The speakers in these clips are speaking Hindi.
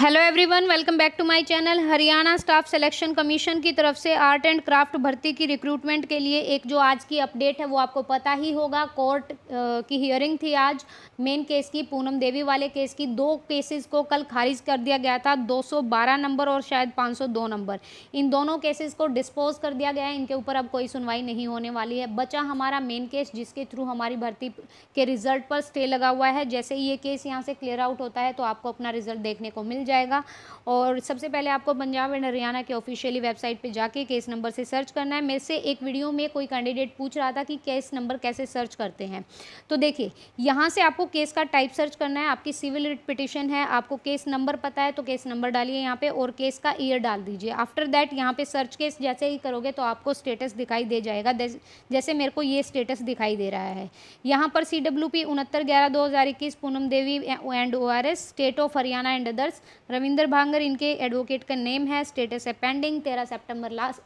hello everyone welcome back to my channel Haryana staff selection commission की तरफ से आर्ट एंड क्राफ्ट भर्ती की रिक्रूटमेंट के लिए एक जो आज की अपडेट है वो आपको पता ही होगा कोर्ट की हियरिंग थी आज मेन केस की पूनम देवी वाले केस की दो केसेस को कल खारिज कर दिया गया था 212 नंबर और शायद 502 नंबर इन दोनों केसेस को डिस्पोज कर दिया गया है इनके ऊपर अब कोई सुनवाई नहीं होने वाली है बचा हमारा मेन केस जिसके थ्रू हमारी भर्ती के रिजल्ट पर स्टे लगा हुआ है जैसे ये केस यहाँ से क्लियर आउट होता है तो आपको अपना रिजल्ट देखने को मिल जाएगा और सबसे पहले आपको पंजाब एंड हरियाणा के ऑफिशियली वेबसाइट पे जाके केस नंबर से सर्च करना है मेरे से एक वीडियो में कोई कैंडिडेट पूछ रहा था कि केस नंबर कैसे सर्च करते हैं तो देखिए यहाँ से आपको केस का टाइप सर्च करना है आपकी सिविल पिटिशन है आपको केस नंबर पता है तो केस नंबर डालिए यहाँ पर और केस का ईयर डाल दीजिए आफ्टर दैट यहाँ पर सर्च केस जैसे ही करोगे तो आपको स्टेटस दिखाई दे जाएगा जैसे मेरे को ये स्टेटस दिखाई दे रहा है यहाँ पर सी डब्ल्यू पी उनहत्तर ग्यारह दो हज़ार इक्कीस Poonam Devi and O R S state of Haryana and others Ravinder Bhangar इनके एडवोकेट का नेम है स्टेटस है पेंडिंग तेरह सेप्टेम्बर लास्ट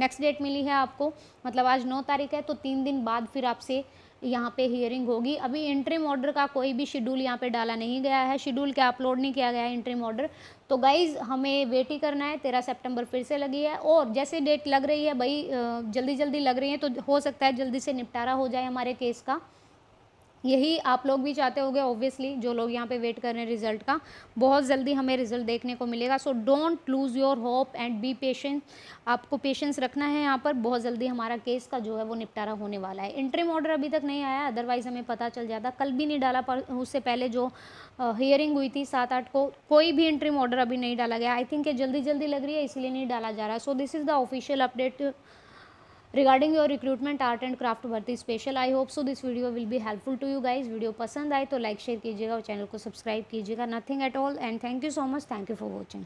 नेक्स्ट डेट मिली है आपको मतलब आज नौ तारीख है तो तीन दिन बाद फिर आपसे यहाँ पे हियरिंग होगी अभी इंट्रीम ऑर्डर का कोई भी शेड्यूल यहाँ पे डाला नहीं गया है शेड्यूल क्या अपलोड नहीं किया गया है इंट्रीम ऑर्डर तो गाइज़ हमें वेट ही करना है तेरह सितंबर फिर से लगी है और जैसे डेट लग रही है भाई जल्दी जल्दी लग रही है तो हो सकता है जल्दी से निपटारा हो जाए हमारे केस का यही आप लोग भी चाहते गए ऑब्वियसली जो लोग यहाँ पे वेट कर रहे हैं रिजल्ट का बहुत जल्दी हमें रिजल्ट देखने को मिलेगा so don't lose your hope and be patient आपको पेशेंस रखना है यहाँ पर बहुत जल्दी हमारा केस का जो है वो निपटारा होने वाला है इंट्रीम ऑर्डर अभी तक नहीं आया अदरवाइज़ हमें पता चल जाता कल भी नहीं डाला पर उससे पहले जो हियरिंग हुई थी सात आठ को कोई भी इंट्रीम ऑर्डर अभी नहीं डाला गया आई थिंक ये जल्दी जल्दी लग रही है इसलिए नहीं डाला जा रहा so this is the official update regarding your recruitment art and craft भर्ती special I hope so this video will be helpful to you guys video पसंद आए तो लाइक शेयर कीजिएगा और चैनल को सब्सक्राइब कीजिएगा nothing at all and thank you so much thank you for watching